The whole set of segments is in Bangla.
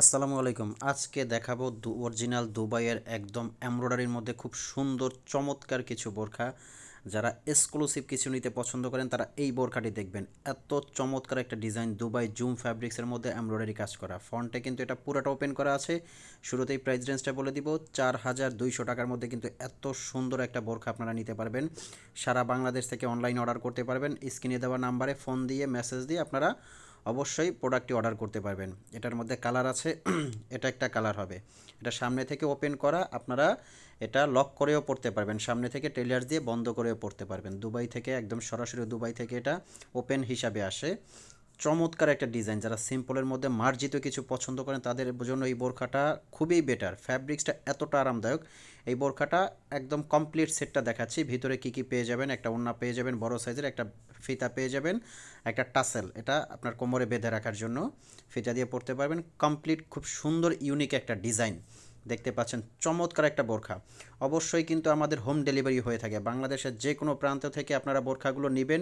আসসালামু আলাইকুম আজকে দেখাবো দু অরিজিনাল দুবাইয়ের একদম এমব্রয়ডারির মধ্যে খুব সুন্দর চমৎকার কিছু বোরখা যারা এক্সক্লুসিভ কিছু নিতে পছন্দ করেন তারা এই বোরখাটি দেখবেন এত চমৎকার একটা ডিজাইন দুবাই জুম ফ্যাব্রিক্সের মধ্যে এমব্রয়ডারি কাজ করা ফন্টে কিন্তু এটা পুরোটা ওপেন করা আছে শুরুতেই প্রাইস রেঞ্জটা বলে দিব চার হাজার দুইশো টাকার মধ্যে কিন্তু এত সুন্দর একটা বোরখা আপনারা নিতে পারবেন সারা বাংলাদেশ থেকে অনলাইন অর্ডার করতে পারবেন স্ক্রিনে দেওয়া নাম্বারে ফোন দিয়ে মেসেজ দিয়ে আপনারা অবশ্যই প্রোডাক্টটি অর্ডার করতে পারবেন এটার মধ্যে কালার আছে এটা একটা কালার হবে এটা সামনে থেকে ওপেন করা আপনারা এটা লক করেও পড়তে পারবেন সামনে থেকে টেলার দিয়ে বন্ধ করেও পড়তে পারবেন দুবাই থেকে একদম সরাসরি দুবাই থেকে এটা ওপেন হিসাবে আসে চমৎকার একটা ডিজাইন যারা সিম্পলের মধ্যে মার্জিত কিছু পছন্দ করেন তাদের জন্য এই বোরখাটা খুবই বেটার ফ্যাব্রিক্সটা এতটা আরামদায়ক এই বোরখাটা একদম কমপ্লিট সেটটা দেখাচ্ছি ভিতরে কি কি পেয়ে যাবেন একটা ওন্না পেয়ে যাবেন বড় সাইজের একটা ফিতা পেয়ে যাবেন একটা টাসেল এটা আপনার কোমরে বেঁধে রাখার জন্য ফিতা দিয়ে পড়তে পারবেন কমপ্লিট খুব সুন্দর ইউনিক একটা ডিজাইন দেখতে পাচ্ছেন চমৎকার একটা বোরখা অবশ্যই কিন্তু আমাদের হোম ডেলিভারি হয়ে থাকে বাংলাদেশের যে কোনো প্রান্ত থেকে আপনারা বোরখাগুলো নেবেন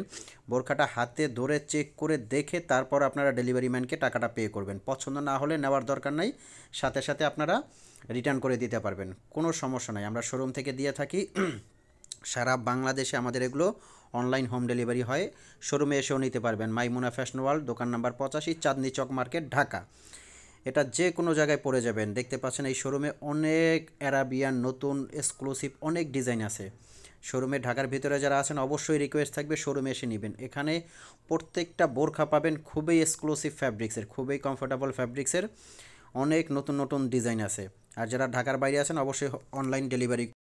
বোরখাটা হাতে ধরে চেক করে দেখে তারপর আপনারা ডেলিভারি ম্যানকে টাকাটা পে করবেন পছন্দ না হলে নেওয়ার দরকার নাই সাথে সাথে আপনারা রিটার্ন করে দিতে পারবেন কোনো সমস্যা নাই আমরা শোরুম থেকে দিয়ে থাকি সারা বাংলাদেশে আমাদের এগুলো অনলাইন হোম ডেলিভারি হয় শোরুমে এসেও নিতে পারবেন মাইমুনা ফ্যাশন ওয়ার্ল্ড দোকান নাম্বার পঁচাশি চাঁদনি চক মার্কেট ঢাকা এটা যে কোনো জায়গায় পরে যাবেন দেখতে পাচ্ছেন এই শোরুমে অনেক অ্যারাবিয়ান নতুন এক্সক্লুসিভ অনেক ডিজাইন আছে শোরুমে ঢাকার ভিতরে যারা আছেন অবশ্যই রিকোয়েস্ট থাকবে শোরুমে এসে নেবেন এখানে প্রত্যেকটা বোরখা পাবেন খুবই এক্সক্লুসিভ ফ্যাব্রিক্সের খুবই কমফোর্টেবল ফ্যাব্রিক্সের অনেক নতুন নতুন ডিজাইন আছে আর যারা ঢাকার বাইরে আছেন অবশ্যই অনলাইন ডেলিভারি